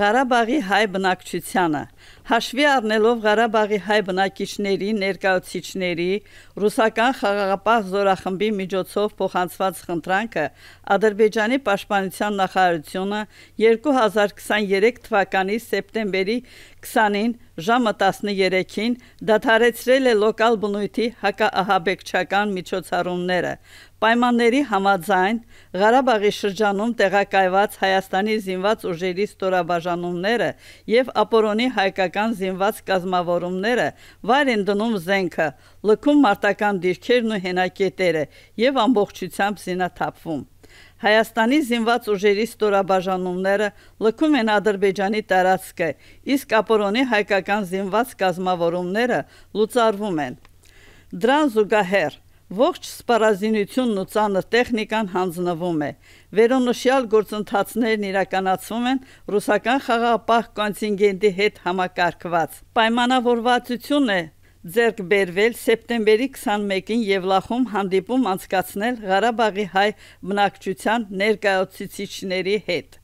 Ղարաբաղի հայ բնակչությանը հաշվի առնելով Ղարաբաղի հայ բնակիչների ներկայացիչների ռուսական խաղաղապահ զորախմբի միջոցով փոխանցված խնդրանքը Ադրբեջանի պաշտպանության նախարարությունը 2023 թվականի սեպտեմբերի 20-ին ժամը 13-ին դադարեցրել է լոկալ բնույթի հակաահաբեկչական միջոցառումները Պայմանների համաձայն Ղարաբաղի շրջանում տեղակայված Հայաստանի զինված ուժերի ստորաբաժ բաժանումները եւ ապորոնի հայկական զինված կազմավորումները վարին դնում զենքը, լքում մարտական դիրքերն ու հենակետերը եւ ամբողջությամբ զինաթափվում։ Հայաստանի զինված ուժերի ստորաբաժանումները լքում են Ադրբեջանի տարածքը, իսկ ապորոնի հայկական զինված կազմավորումները լուծարվում են։ Դրան զուգահեռ Ողջ սպառազինությունն ու ցանր տեխնիկան հանձնվում է։ Վերոնշյալ գործընթացներն իրականացվում են ռուսական խաղապահ կոնտինգենտի հետ համակարգված։ Պայմանավորվածություն է ձեռք բերվել սեպտեմբերի 21-ին Եվլախում հանդիպում անցկացնել Ղարաբաղի հայ բնակչության ներկայացուցիչների հետ։